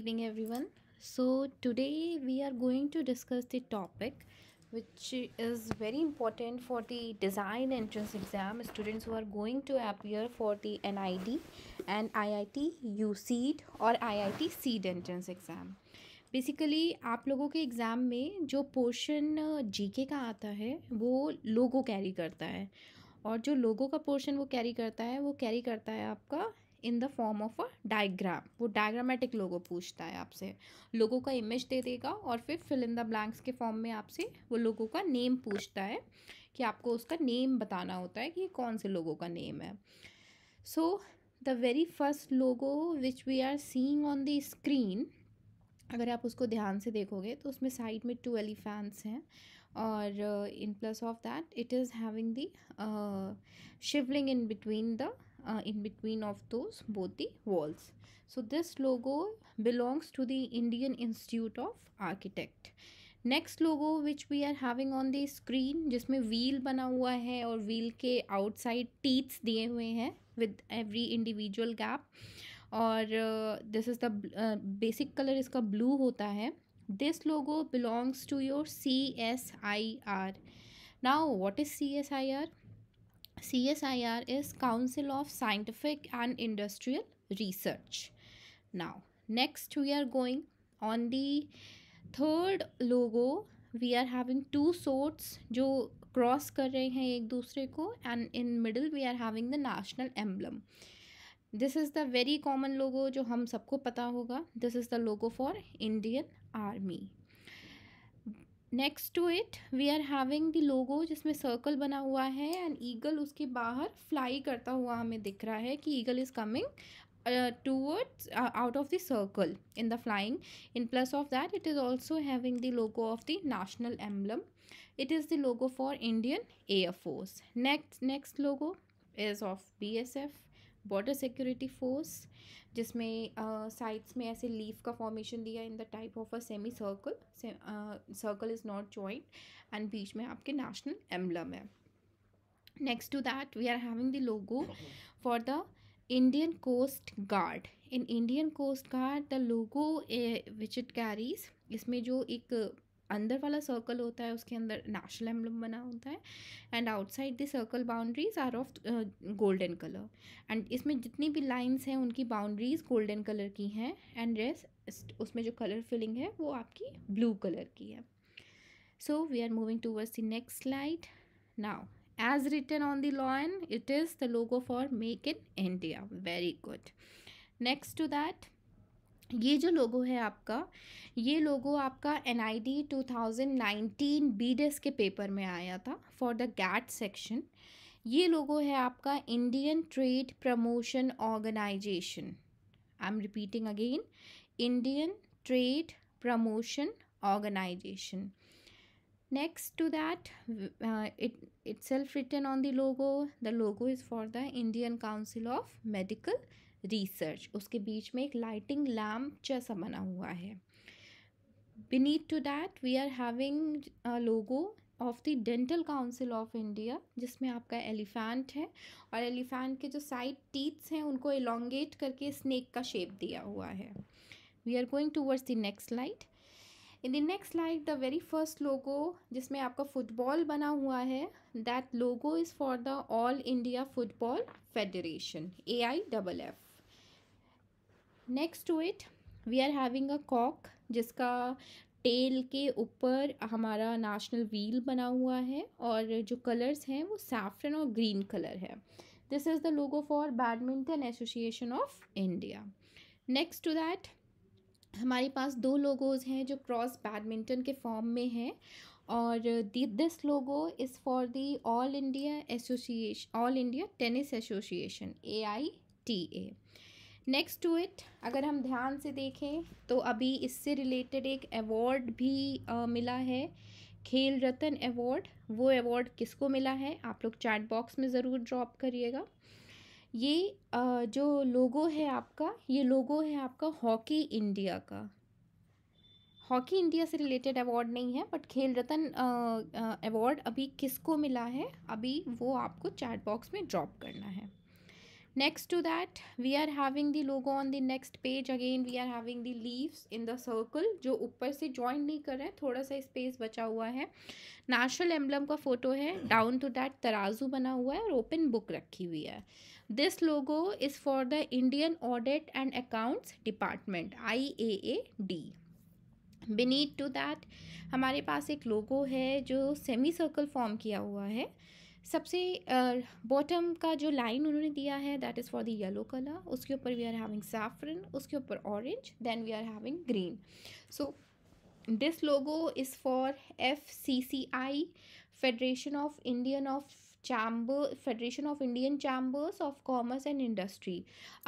evening everyone so today we are going to discuss the topic which is very important for the design entrance exam students who are going to appear for the NID and IIT UCED or IIT CED entrance exam basically आप लोगों के exam में जो portion GK का आता है वो लोगो carry करता है और जो लोगों का पोर्शन वो कैरी करता है वो कैरी करता है आपका in the form of a diagram वो डायग्रामेटिक लोगो पूछता है आपसे लोगों का इमेज दे देगा और फिर फिल इन द ब्लैंक्स के फॉर्म में आपसे वो लोगों का नेम पूछता है कि आपको उसका नेम बताना होता है कि कौन से लोगों का नेम है so the very first logo which we are seeing on the screen अगर आप उसको ध्यान से देखोगे तो उसमें साइड में टू एलिफेंट्स हैं और in plus of that it is having the Shivling in between the uh, in between of those both the walls so this logo belongs to the indian institute of architect next logo which we are having on the screen जिसमें wheel बना हुआ है और wheel के outside teeths दिए हुए हैं with every individual gap और this is the basic colour इसका ब्लू होता है this logo belongs to your C S I R now what is C S I R C S I R is council of scientific and industrial research now next we are going on the third logo we are having two swords जो cross कर रहे हैं एक दूसरे को and in middle we are having the national emblem this is the very common logo जो हम सबको पता होगा this is the logo for Indian army next to it we are having the logo जिसमें सर्कल बना हुआ है and eagle उसके बाहर फ्लाई करता हुआ हमें दिख रहा है कि eagle is coming towards out of the circle in the flying in plus of that it is also having the logo of the national emblem it is the logo for Indian air force next next logo is of B S F border security force जिसमें sides में ऐसे leaf का formation दिया in the type of a semi circle circle is not joint and बीच में आपके national emblem है next to that we are having the logo for the Indian coast guard in Indian coast guard the logo which it carries इसमें जो एक अंदर वाला circle होता है उसके अंदर नेशनल एम्बलम बना होता है and outside the circle boundaries are of golden colour and इसमें जितनी भी लाइंस हैं उनकी बाउंड्रीज गोल्डन कलर की हैं एंड रेस्ट उसमें जो कलर फिलिंग है वो आपकी ब्लू कलर की है so we are moving towards the next slide now as written on the lawn it is the logo for make in India very good next to that ये जो logo है आपका ये लोगो आपका N I D two thousand nineteen B des के paper में आया था फॉर द गैट सेक्शन ये लोगो है आपका Indian trade promotion organisation I am repeating again Indian trade promotion organisation next to that it itself written on the logo the logo is for the Indian council of medical research उसके बीच में एक lighting lamp जैसा बना हुआ है beneath to that we are having logo of the dental council of India जिसमें आपका एलिफेंट है और एलिफेंट के जो साइड टीथ्स हैं उनको एलोंगेट करके स्नेक का शेप दिया हुआ है we are going towards the next light in the next light the very first logo जिसमें आपका फुटबॉल बना हुआ है that logo is for the all India football federation A I double F next to it we are having a cock जिसका tail के ऊपर हमारा national wheel बना हुआ है और जो कलर्स हैं वो सैफ्रन और ग्रीन कलर है this is the logo for badminton association of India next to that हमारे पास दो लोगोज़ हैं जो क्रॉस बैडमिंटन के फॉर्म में हैं और this logo is for the all India association all India tennis association A I T A next to it अगर हम ध्यान से देखें तो अभी इससे रिलेटेड एक अवार्ड भी आ, मिला है खेल रतन अवार्ड वो अवार्ड किसको मिला है आप लोग चैट बॉक्स में ज़रूर ड्रॉप करिएगा ये आ, जो लोगो है आपका ये लोगो है आपका हॉकी इंडिया का हॉकी इंडिया से रिलेटेड अवार्ड नहीं है बट खेल रतन अवार्ड अभी किसको मिला है अभी वो आपको चैट बॉक्स में ड्रॉप करना है next to that we are having the logo on the next page again we are having the leaves in the circle जो ऊपर से join नहीं कर रहे हैं थोड़ा सा space बचा हुआ है national emblem का photo है down to that तराजू बना हुआ है और open book रखी हुई है this logo is for the Indian Audit and Accounts Department IAAD beneath to that हमारे पास एक logo है जो सेमी सर्कल फॉर्म किया हुआ है सबसे बॉटम का जो लाइन उन्होंने दिया है that is for the yellow colour उसके ऊपर वी आर हैविंग सैफरन उसके ऊपर orange then we are having green so this logo is for F C C I federation of Indian of chamber federation of Indian chambers of commerce and industry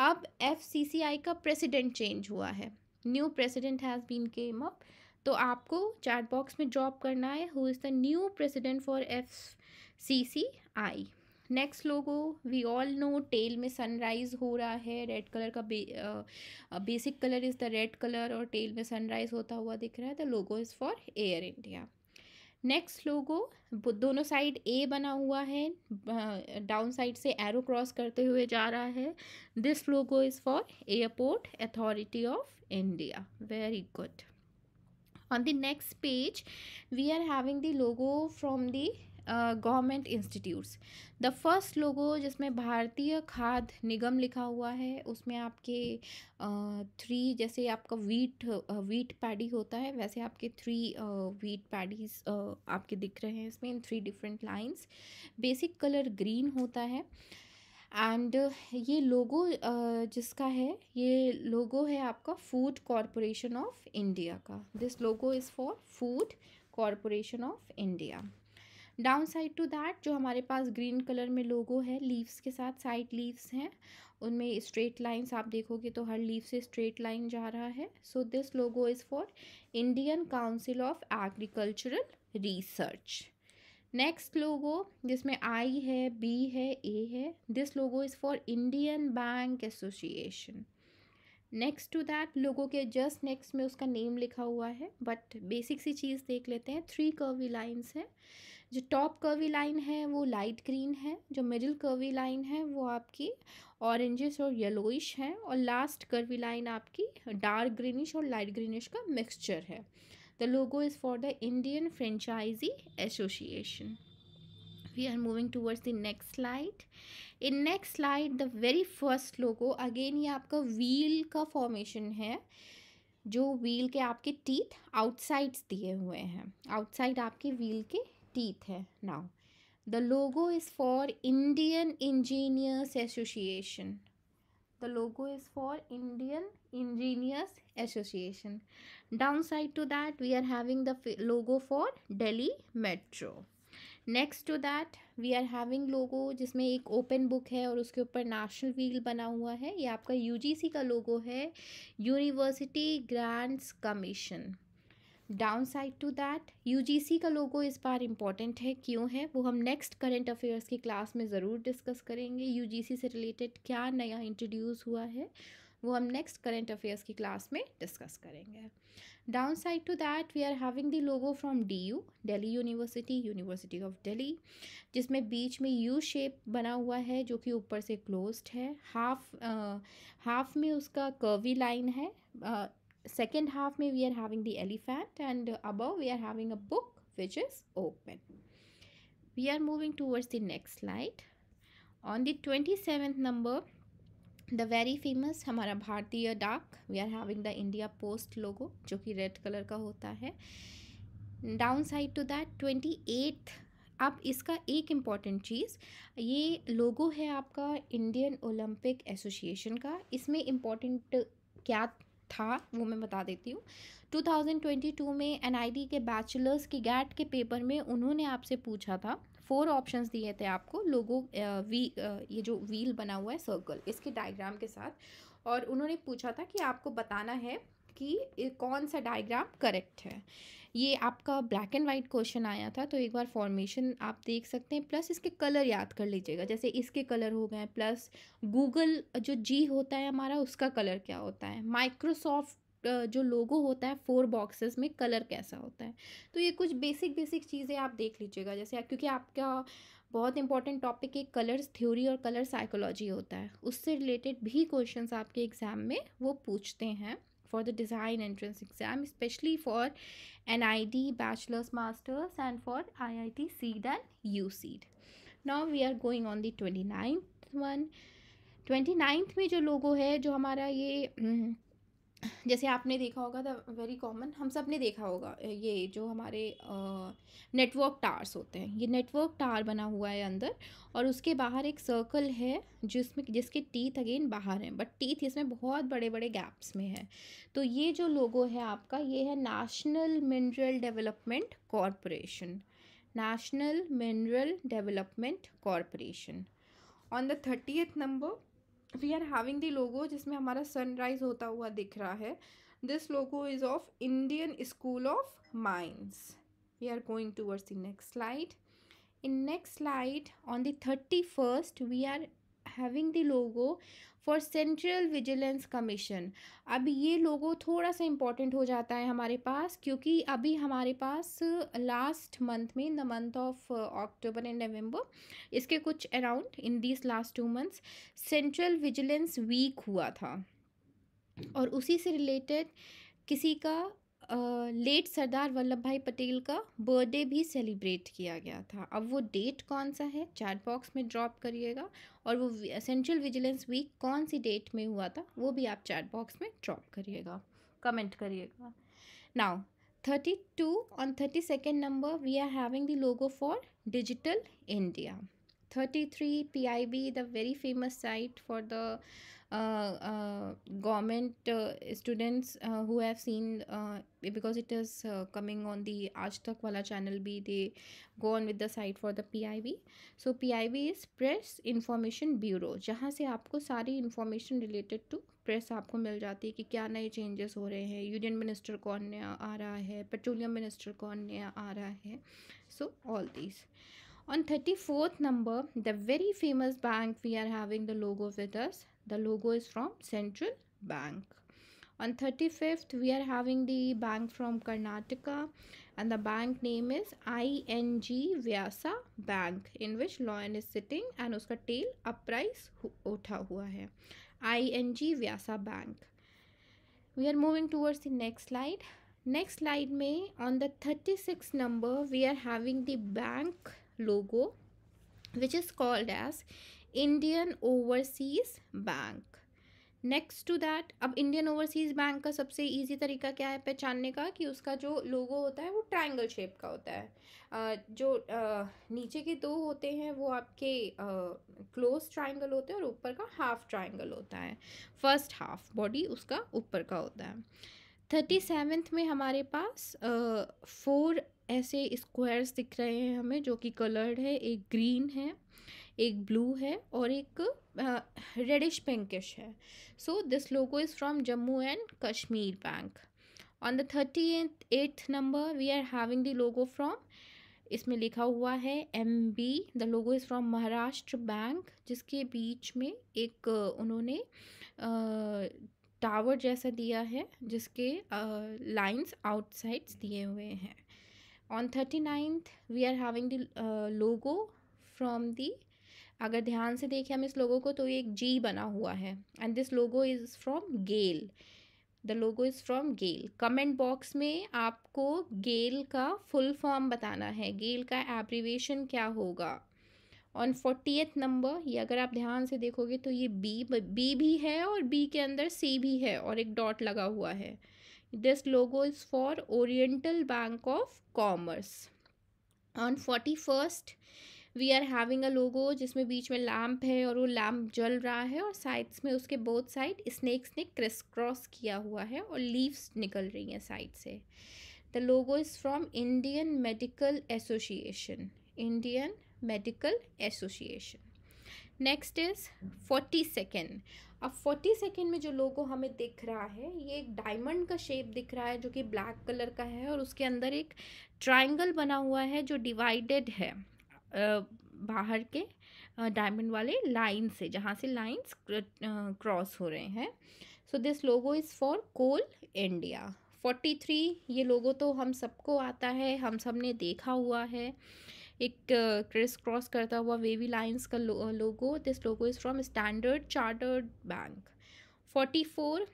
अब F C C I का president change हुआ है new president has been came up तो आपको chart box में drop करना है who is the new president for F C C I next logo we all know tail में sunrise हो रहा है रेड कलर का basic colour is the red colour और टेल में सनराइज़ होता हुआ दिख रहा है the logo is for Air India next logo दोनों साइड ए बना हुआ है डाउन साइड से एरो क्रॉस करते हुए जा रहा है this logo is for airport authority of India very good on the next page we are having the logo from the government institutes the first logo जिसमें भारतीय खाद निगम लिखा हुआ है उसमें आपके थ्री uh, जैसे आपका वीट वीट पैडी होता है वैसे आपके थ्री वीट पैडीज आपके दिख रहे हैं इसमें in three different lines basic colour green होता है एंड ये लोगो जिसका है ये लोगो है आपका फूड कॉरपोरेशन ऑफ इंडिया का this logo is for food corporation of India down side to that जो हमारे पास ग्रीन कलर में लोगो है लीव्स के साथ साइड लीव्स हैं उनमें स्ट्रेट लाइंस आप देखोगे तो हर लीव से स्ट्रेट लाइन जा रहा है so this logo is for Indian council of agricultural research next logo जिसमें आई है बी है ए है this logo is for Indian bank association next to that लोगों के जस्ट नेक्स्ट में उसका नेम लिखा हुआ है बट बेसिक सी चीज़ देख लेते हैं थ्री कर्वी लाइंस हैं जो टॉप कर्वी लाइन है वो लाइट ग्रीन है जो मिडिल कर्वी लाइन है वो आपकी ऑरेंजेस और येलोइश है और लास्ट कर्वी लाइन आपकी डार्क ग्रीनिश और लाइट ग्रीनिश का मिक्सचर है the logo is for the Indian franchise association we are moving towards the next slide in next slide the very first logo again ये आपका wheel का formation है जो wheel के आपके टीथ आउटसाइड्स दिए हुए हैं आउटसाइड आपके व्हील के टीथ है now the logo is for Indian engineers association the logo is for Indian engineers association down side to that we are having the logo for Delhi metro next to that we are having logo जिसमें एक open book है और उसके ऊपर national wheel बना हुआ है ये आपका यू जी सी का लोगो है university grants commission down side to that U G C का लोगो इस बार इम्पॉर्टेंट है क्यों है वो हम नेक्स्ट करेंट अफेयर्स की क्लास में ज़रूर डिस्कस करेंगे यू जी सी से रिलेटेड क्या नया इंट्रोड्यूस हुआ है वो हम नेक्स्ट करेंट अफेयर्स की क्लास में डिस्कस करेंगे down side to that we are having the logo from D U Delhi university university of Delhi जिसमें बीच में यू शेप बना हुआ है जो कि ऊपर से क्लोज्ड है हाफ हाफ में उसका कर्वी लाइन है uh, second half में we are having the elephant and above we are having a book which is open. We are moving towards the next slide. On the 27th number, the very famous hamara bhartiya dak we are having the india post logo jo ki red color ka hota hai down side to that twenty eight अब इसका एक important चीज़ ये logo है आपका Indian Olympic association का इसमें important क्या था वो मैं बता देती हूँ 2022 में एन के बैचलर्स के गैट के पेपर में उन्होंने आपसे पूछा था फोर ऑप्शंस दिए थे आपको लोगों वी ये जो व्हील बना हुआ है सर्कल इसके डायग्राम के साथ और उन्होंने पूछा था कि आपको बताना है कि कौन सा डायग्राम करेक्ट है ये आपका ब्लैक एंड वाइट क्वेश्चन आया था तो एक बार फॉर्मेशन आप देख सकते हैं प्लस इसके कलर याद कर लीजिएगा जैसे इसके कलर हो गए प्लस गूगल जो जी होता है हमारा उसका कलर क्या होता है माइक्रोसॉफ्ट जो लोगो होता है फोर बॉक्सेस में कलर कैसा होता है तो ये कुछ बेसिक बेसिक चीज़ें आप देख लीजिएगा जैसे क्योंकि आपका बहुत इंपॉर्टेंट टॉपिक है कलर्स थ्योरी और कलर साइकोलॉजी होता है उससे रिलेटेड भी क्वेश्चंस आपके एग्ज़ाम में वो पूछते हैं for the design entrance exam especially for NID, bachelor's, master's and for IIT seed and seed Now we are going on the 29th one. 29th major जो लोगो है जो हमारा ये जैसे आपने देखा होगा द वेरी कॉमन हम सब ने देखा होगा ये जो हमारे नेटवर्क टार्स होते हैं ये नेटवर्क टार बना हुआ है अंदर और उसके बाहर एक सर्कल है जिसमें जिसके टीथ अगेन बाहर हैं बट टीथ इसमें बहुत बड़े बड़े गैप्स में है तो ये जो लोगो है आपका ये है national mineral development corporation national mineral development corporation on the thirtieth number we are having the logo जिसमें हमारा सनराइज होता हुआ दिख रहा है this logo is of Indian school of minds we are going towards the next slide in next slide on the thirty first we are having the logo for central vigilance commission अब ये लोगो थोड़ा सा important हो जाता है हमारे पास क्योंकि अभी हमारे पास लास्ट मंथ में in the month of October and November इसके कुछ around in this last two months central vigilance week हुआ था और उसी से रिलेटेड किसी का लेट सरदार वल्लभ भाई पटेल का बर्थडे भी सेलिब्रेट किया गया था अब वो डेट कौन सा है चैट बॉक्स में ड्रॉप करिएगा और वो सेंट्रल विजिलेंस वीक कौन सी डेट में हुआ था वो भी आप चैट बॉक्स में ड्रॉप करिएगा कमेंट करिएगा now thirty two on thirty second number we are having the logo for digital India thirty three P I B the very famous site for the government students who have seen because it is coming on the Aaj Tak वाला channel भी they go on with the site for the P I V so P I V is press information bureau जहाँ से आपको सारी information related to press आपको मिल जाती है कि क्या नए चेंजेस हो रहे हैं यूनियन मिनिस्टर कौन नया आ रहा है पेट्रोलियम मिनिस्टर कौन नया आ रहा है so all this on thirty fourth number the very famous bank we are having the logo with us The logo is from Central Bank. On 35th, we are having the bank from Karnataka and the bank name is ING Vyasa Bank in which lion is sitting and उसका tail uprise उठा हुआ hai. ING Vyasa Bank. We are moving towards the next slide. Next slide may on the 36 number we are having the bank logo which is called as Indian overseas bank next to that अब Indian overseas bank का सबसे easy तरीका क्या है पहचानने का कि उसका जो लोगो होता है वो ट्राइंगल शेप का होता है uh, जो uh, नीचे के दो होते हैं वो आपके क्लोज uh, होते हैं और ऊपर का हाफ ट्राइंगल होता है फर्स्ट हाफ बॉडी उसका ऊपर का होता है थर्टी सेवन्थ में हमारे पास फोर ऐसे स्क्वायर्स दिख रहे हैं हमें जो कि कलर्ड है एक ग्रीन है एक ब्लू है और एक रेडिश पिंकिश है so this logo is from Jammu and Kashmir bank on the thirty eighth number we are having the logo from इसमें लिखा हुआ है M B the logo is from Maharashtra bank जिसके बीच में एक उन्होंने टावर जैसा दिया है जिसके लाइंस आउटसाइड्स दिए हुए हैं on thirty ninth we are having the logo from the अगर ध्यान से देखें हम इस लोगो को तो ये एक जी बना हुआ है and this logo is from GAIL the logo is from GAIL comment box में आपको गेल का फुल फॉर्म बताना है गेल का एब्रीवेशन क्या होगा ऑन फोर्टीथ नंबर ये अगर आप ध्यान से देखोगे तो ये बी बी भी है और बी के अंदर सी भी है और एक डॉट लगा हुआ है this logo is for oriental bank of commerce on forty first we are having a logo जिसमें बीच में लैम्प है और वो लैम्प जल रहा है और साइड्स में उसके बोथ साइड स्नेक्स ने क्रिस क्रॉस किया हुआ है और लीव्स निकल रही हैं साइड से the logo is from Indian medical association Indian medical association next is forty second अब फोर्टी सेकेंड में जो लोगो हमें दिख रहा है ये एक डायमंड का शेप दिख रहा है जो कि ब्लैक कलर का है और उसके अंदर एक ट्राइंगल बना हुआ है जो डिवाइडेड है बाहर के डायमंड वाले लाइन से जहाँ से लाइंस क्रॉस हो रहे हैं so this logo is for coal India forty three ये लोगो तो हम सबको आता है हम सब ने देखा हुआ है एक क्रिस क्रॉस करता हुआ वेवी लाइंस का लो, logo this logo is from standard chartered bank forty four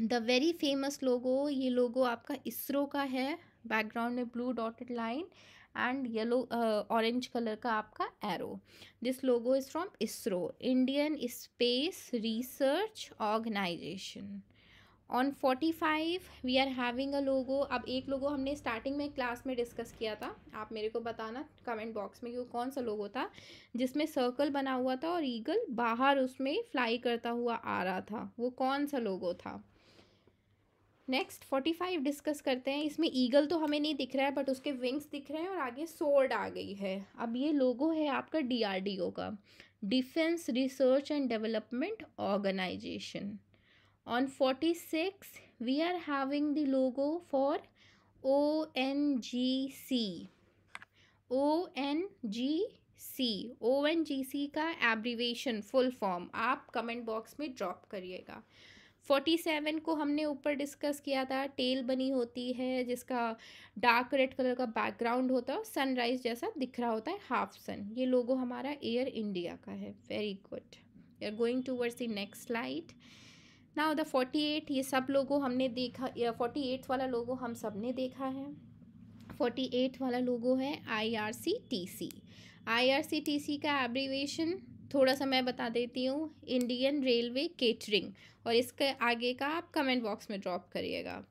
the very famous logo ये लोगो आपका इसरो का है बैकग्राउंड में blue dotted line and yellow orange colour का आपका arrow this logo is from ISRO Indian space research organisation on forty five we are having a logo अब एक लोगो हमने स्टार्टिंग में क्लास में डिस्कस किया था आप मेरे को बताना कमेंट बॉक्स में कि वो कौन सा लोगो था जिसमें सर्कल बना हुआ था और ईगल बाहर उसमें फ्लाई करता हुआ आ रहा था वो कौन सा लोगो था नेक्स्ट फोर्टी फाइव डिस्कस करते हैं इसमें ईगल तो हमें नहीं दिख रहा है बट उसके विंग्स दिख रहे हैं और आगे सोर्ड आ गई है अब ये लोगो है आपका डीआरडीओ का defence research and development organisation on forty six we are having the logo for O N G C O N G C O N G C का एब्रीवेशन फुल फॉर्म आप comment box में drop करिएगा forty seven को हमने ऊपर discuss किया था tell बनी होती है जिसका डार्क रेड कलर का बैकग्राउंड होता है और सनराइज जैसा दिख रहा होता है हाफ सन ये लोगो हमारा एयर इंडिया का है very good you are going towards the next slide ना द फोर्टी एट ये सब लोगों हमने देखा फोर्टी एट वाला लोगो हम सब ने देखा है फोर्टी एट वाला लोगो है I R C T C I R C T C का एब्रीवेशन थोड़ा सा मैं बता देती हूँ इंडियन रेलवे केटरिंग और इसके आगे का आप कमेंट बॉक्स में ड्रॉप करिएगा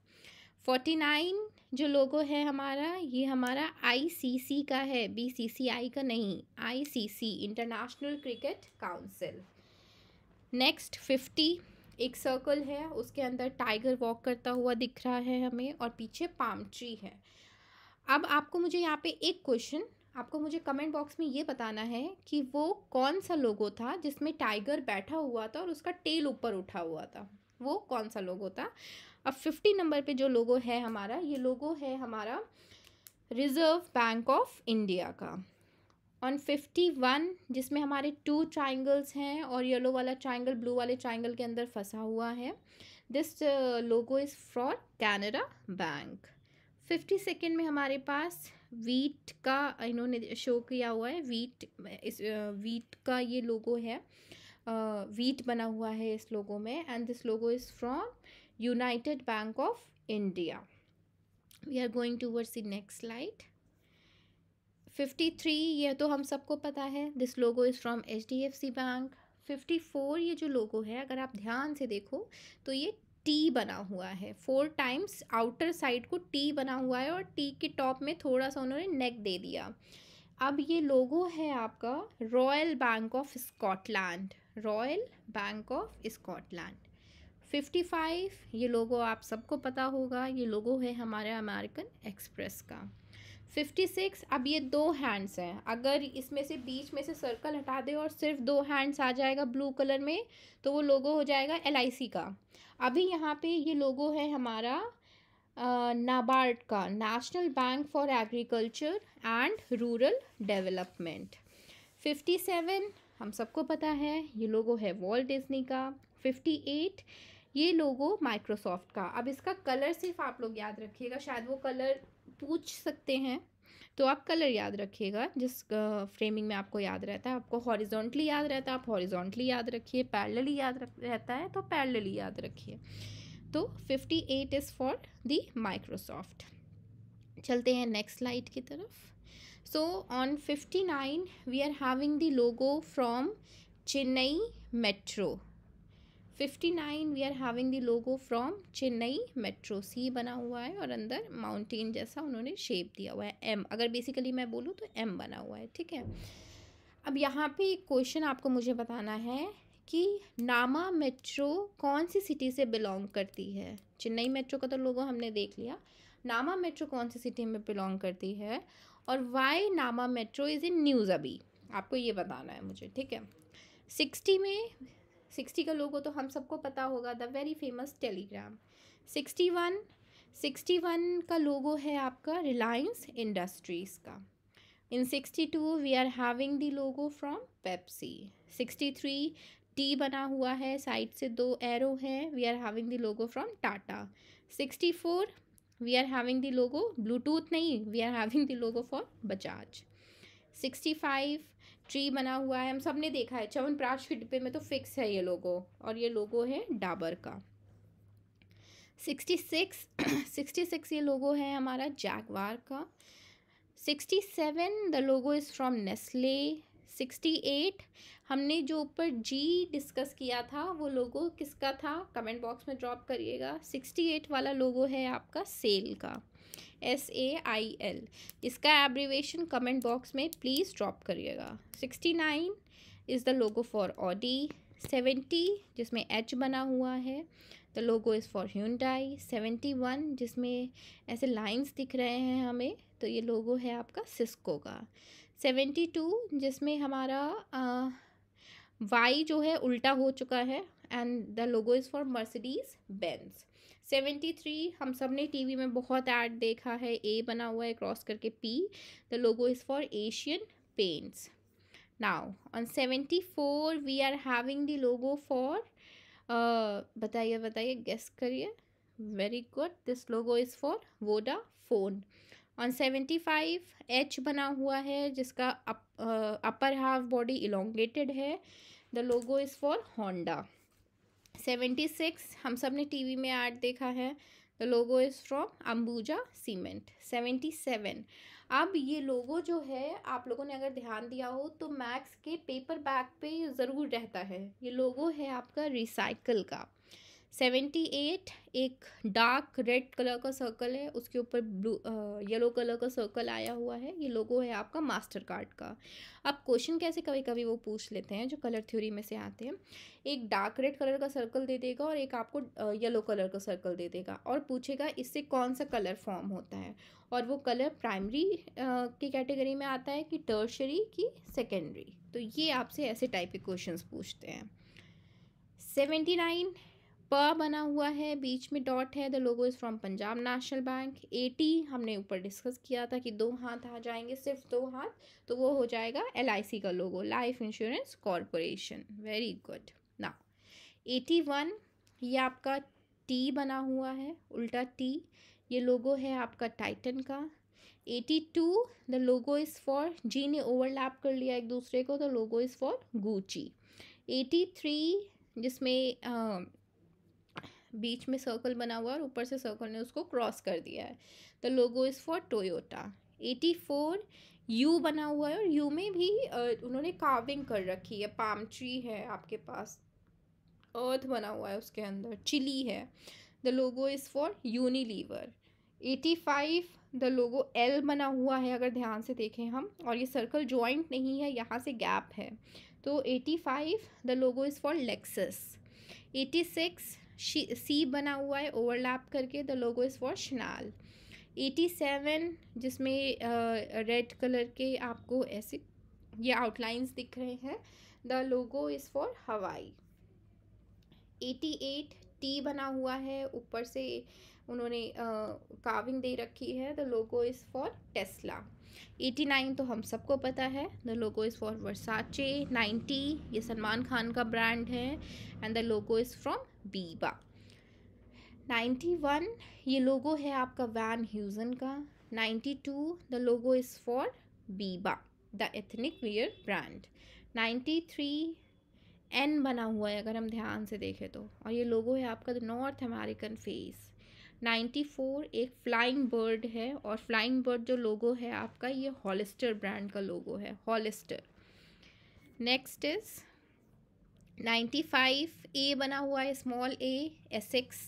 फोर्टी नाइन जो लोगो है हमारा ये हमारा आईसीसी का है बीसीसीआई का नहीं ICC international cricket council next fifty एक सर्कल है उसके अंदर टाइगर वॉक करता हुआ दिख रहा है हमें और पीछे पाम ट्री है अब आपको मुझे यहाँ पे एक क्वेश्चन आपको मुझे कमेंट बॉक्स में ये बताना है कि वो कौन सा लोगो था जिसमें टाइगर बैठा हुआ था और उसका टेल ऊपर उठा हुआ था वो कौन सा लोगो था अब फिफ्टी नंबर पे जो लोगो है हमारा ये लोगो है हमारा रिज़र्व बैंक ऑफ इंडिया का ऑन फिफ्टी वन जिसमें हमारे टू ट्राइंगल्स हैं और येलो वाला ट्राइंगल ब्लू वाले ट्राइंगल के अंदर फंसा हुआ है this logo is fraud Canara bank fifty second में हमारे पास वीट का इन्होंने शो किया हुआ है वीट इस वीट का ये लोगो है वीट बना हुआ है इस लोगो में and this logo is from United Bank of India we are going towards the next slide fifty three ये तो हम सबको पता है this logo is from H D F C bank fifty four ये जो लोगो है अगर आप ध्यान से देखो तो ये टी बना हुआ है फोर टाइम्स आउटर साइड को टी बना हुआ है और टी के टॉप में थोड़ा सा उन्होंने नेक दे दिया अब ये लोगो है आपका royal bank of Scotland royal bank of Scotland fifty five ये लोगो आप सबको पता होगा ये लोगो है हमारे अमेरिकन एक्सप्रेस का फिफ्टी सिक्स अब ये दो हैंड्स हैं अगर इसमें से बीच में से सर्कल हटा दे और सिर्फ दो हैंड्स आ जाएगा ब्लू कलर में तो वो लोगो हो जाएगा एल का अभी यहाँ पे ये लोगो है हमारा नाबार्ड का national bank for agriculture and rural development fifty seven हम सबको पता है ये लोगो है वॉल्ट डिज्नी का फिफ्टी एट ये लोगो माइक्रोसॉफ्ट का अब इसका कलर सिर्फ आप लोग याद रखिएगा शायद वो कलर पूछ सकते हैं तो आप कलर याद रखिएगा जिस फ्रेमिंग में आपको याद रहता है आपको हॉरिजॉन्टली याद रहता है आप हॉरिजॉन्टली याद रखिए पैरेलली याद रहता है तो पैरलली याद रखिए तो fifty eight is for the Microsoft चलते हैं नेक्स्ट स्लाइड की तरफ so on fifty nine we are having the logo from Chennai metro fifty nine we are having the logo from Chennai metro C बना हुआ है और अंदर माउंटेन जैसा उन्होंने शेप दिया हुआ है एम अगर बेसिकली मैं बोलूँ तो एम बना हुआ है ठीक है अब यहाँ पे एक क्वेश्चन आपको मुझे बताना है कि नामा मेट्रो कौन सी सिटी से बिलोंग करती है चेन्नई मेट्रो का तो लोगो हमने देख लिया नामा मेट्रो कौन सी सिटी में बिलोंग करती है और वाई नामा मेट्रो इज़ इन न्यूज़ अभी आपको ये बताना है मुझे ठीक है सिक्सटी में सिक्सटी का लोगो तो हम सबको पता होगा the very famous Telegram sixty one sixty one का लोगो है आपका रिलायंस इंडस्ट्रीज़ का in sixty two we are having the logo from Pepsi sixty three T बना हुआ है साइड से दो एरो हैं we are having the logo from Tata sixty four we are having the logo Bluetooth नहीं we are having the logo for Bajaj sixty five tree बना हुआ है हम सब ने देखा है प्राश के डिब्बे में तो फिक्स है ये लोगो और ये लोगो है डाबर का सिक्सटी सिक्स सिक्सटी सिक्स ये लोगो है हमारा जैगवार का sixty seven the logo is from Nestle sixty eight हमने जो ऊपर जी डिस्कस किया था वो लोगो किसका था कमेंट बॉक्स में ड्रॉप करिएगा सिक्सटी एट वाला लोगो है आपका सेल का एस ए आई एल इसका एब्रीवेशन कमेंट बॉक्स में प्लीज़ ड्रॉप करिएगा sixty nine is the logo for Audi seventy जिसमें एच बना हुआ है the logo is for Hyundai seventy one जिसमें ऐसे लाइंस दिख रहे हैं हमें तो ये लोगो है आपका सिस्को का सेवेंटी टू जिसमें हमारा वाई जो है उल्टा हो चुका है and the logo is for Mercedes Benz seventy three हम सब ने टी में बहुत ऐड देखा है ए बना हुआ है क्रॉस करके P the logo is for Asian Paints now on seventy four we are having the logo for बताइए बताइए गेस करिए very good this logo is for Vodafone on seventy five H बना हुआ है जिसका upper half body elongated है the logo is for Honda seventy six हम सब ने टी वी में आर्ट देखा है the logo is from Ambuja cement seventy seven अब ये लोगो जो है आप लोगों ने अगर ध्यान दिया हो तो मैक्स के पेपर बैग पे ज़रूर रहता है ये लोगो है आपका रिसाइकल का सेवेंटी एट एक डार्क रेड कलर का सर्कल है उसके ऊपर ब्लू येलो कलर का सर्कल आया हुआ है ये लोगो है आपका मास्टर कार्ड का अब क्वेश्चन कैसे कभी कभी वो पूछ लेते हैं जो कलर थ्योरी में से आते हैं एक डार्क रेड कलर का सर्कल दे देगा और एक आपको येलो कलर का सर्कल दे देगा और पूछेगा इससे कौन सा कलर फॉर्म होता है और वो कलर प्राइमरी की कैटेगरी में आता है कि टर्शरी की सेकेंडरी तो ये आपसे ऐसे टाइप के क्वेश्चन पूछते हैं सेवेंटी नाइन प बना हुआ है बीच में डॉट है the logo is from Punjab national bank eighty हमने ऊपर डिस्कस किया था कि दो हाथ आ जाएंगे सिर्फ दो हाथ तो वो हो जाएगा एल का logo life insurance corporation very good ना एटी वन ये आपका टी बना हुआ है उल्टा टी ये लोगो है आपका टाइटन का eighty two the logo is for G ने ओवरलैप कर लिया एक दूसरे को तो logo is for Gucci eighty three जिसमें बीच में सर्कल बना हुआ है और ऊपर से सर्कल ने उसको क्रॉस कर दिया है the logo is for Toyota eighty four U बना हुआ है और यू में भी उन्होंने कार्विंग कर रखी है पाम ट्री है आपके पास अर्थ बना हुआ है उसके अंदर चिली है the logo is for Unilever eighty five the logo L बना हुआ है अगर ध्यान से देखें हम और ये सर्कल जॉइंट नहीं है यहाँ से गैप है तो eighty five the logo is for Lexus eighty six C बना हुआ है ओवरलैप करके the logo is for Chanel seven जिसमें रेड uh, कलर के आपको ऐसे ये आउटलाइंस दिख रहे हैं the logo is for Hawaii eighty eight T बना हुआ है ऊपर से उन्होंने काविंग uh, दे रखी है the logo is for Tesla eighty nine तो हम सबको पता है the logo is for Versace ninety ये सलमान खान का ब्रांड है and the logo is from Biba 91 ये लोगो है आपका वैन ह्यूजन का 92 the logo is for Biba the ethnic wear brand 93 N बना हुआ है अगर हम ध्यान से देखें तो और ये लोगो है आपका द नॉर्थ अमेरिकन फेस 94 एक फ्लाइंग बर्ड है और फ्लाइंग बर्ड जो लोगो है आपका ये हॉलिस्टर ब्रांड का लोगो है Hollister next is ninety five A बना हुआ है small A Essex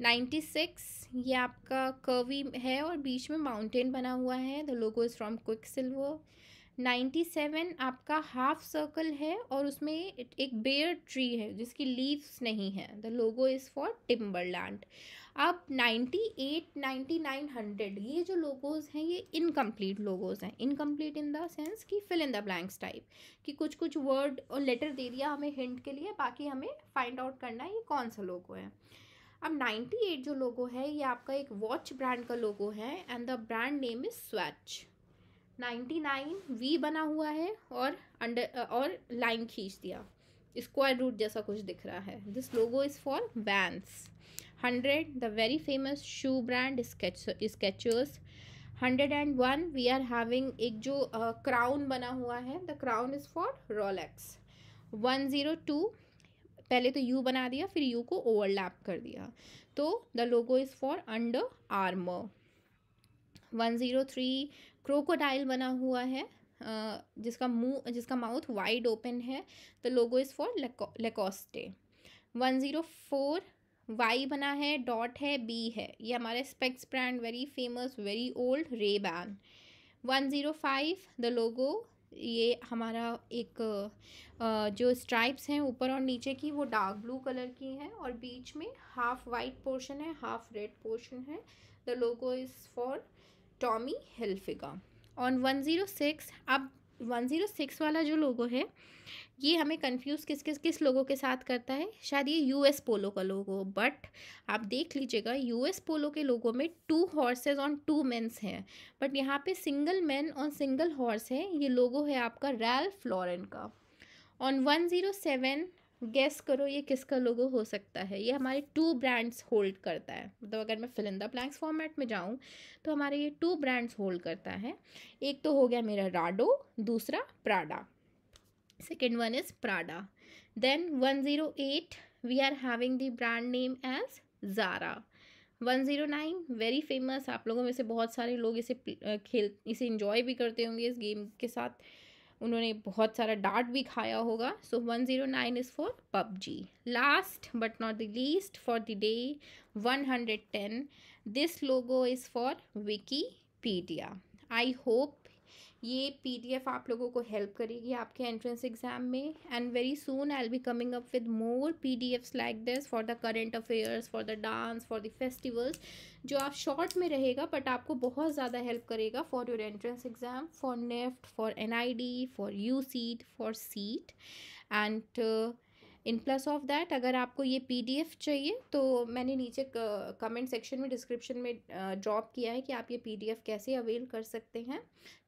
ninety six ये आपका कर्वी है और बीच में माउंटेन बना हुआ है the logo is from quick silver ninety seven आपका हाफ सर्कल है और उसमें एक बेयर ट्री है जिसकी लीव्स नहीं है the logo is for Timberland अब नाइन्टी नाइन हंड्रेड ये जो लोगोज हैं ये इनकम्प्लीट लोगोज हैं इनकम्प्लीट इन द सेंस कि fill in the blanks type कि कुछ कुछ वर्ड और लेटर दे दिया हमें हिंट के लिए बाकी हमें फाइंड आउट करना है ये कौन सा लोगो है अब नाइन्टी एट जो लोगो है ये आपका एक वॉच ब्रांड का लोगो है and the brand name is Swatch nine V बना हुआ है और अंडर और लाइन खींच दिया स्क्वायर रूट जैसा कुछ दिख रहा है this logo is for Vans hundred the very famous shoe brand Skechers hundred and one we are having एक जो क्राउन uh, बना हुआ है the crown is for Rolex one zero two पहले तो यू बना दिया फिर यू को ओवरलैप कर दिया तो the logo is for Under Armour one zero three crocodile बना हुआ है जिसका मुंह जिसका माउथ वाइड ओपन है the logo is for Lacoste one zero four Y बना है डॉट है बी है ये हमारे specs brand very famous very old Ray Ban one zero five the logo ये हमारा एक जो स्ट्राइप्स हैं ऊपर और नीचे की वो डार्क ब्लू कलर की हैं और बीच में हाफ वाइट पोर्शन है हाफ रेड पोर्शन है the logo is for Tommy Hilfiger on one zero six अब वन ज़ीरो सिक्स वाला जो लोगो है ये हमें कंफ्यूज किस किस किस लोगों के साथ करता है शायद ये यूएस पोलो का लोगो बट आप देख लीजिएगा यूएस पोलो के लोगों में two horses on two mens हैं बट यहाँ पे single man on single horse है ये लोगो है आपका रैल फ्लोरेन का on one zero seven guess करो ये किसका लोगो हो सकता है ये हमारे टू ब्रांड्स होल्ड करता है मतलब अगर मैं फिलिंदा प्लैंक्स फॉर्मेट में जाऊँ तो हमारे ये टू ब्रांड्स होल्ड करता है एक तो हो गया मेरा राडो दूसरा Prada second one is Prada then one zero eight we are having the brand name as Zara one zero nine very famous आप लोगों में से बहुत सारे लोग इसे खेल इसे इंजॉय भी करते होंगे इस गेम के साथ उन्होंने बहुत सारा डाट भी खाया होगा so one zero nine is for PUBG last but not the least for the day one hundred ten this logo is for Wikipedia I hope ये पीडीएफ आप लोगों को हेल्प करेगी आपके एंट्रेंस एग्ज़ाम में and very soon I'll be coming up with more PDFs like this for the current affairs for the dance for the festivals जो आप short में रहेगा बट आपको बहुत ज़्यादा हेल्प करेगा for your entrance exam for NIFT for N I D for UCEED for CEED and in plus of that अगर आपको ये पी चाहिए तो मैंने नीचे कमेंट सेक्शन में डिस्क्रिप्शन में ड्रॉप किया है कि आप ये पी कैसे अवेल कर सकते हैं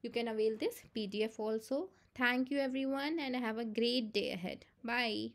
you can avail this P F also thank you one and have a great day ahead by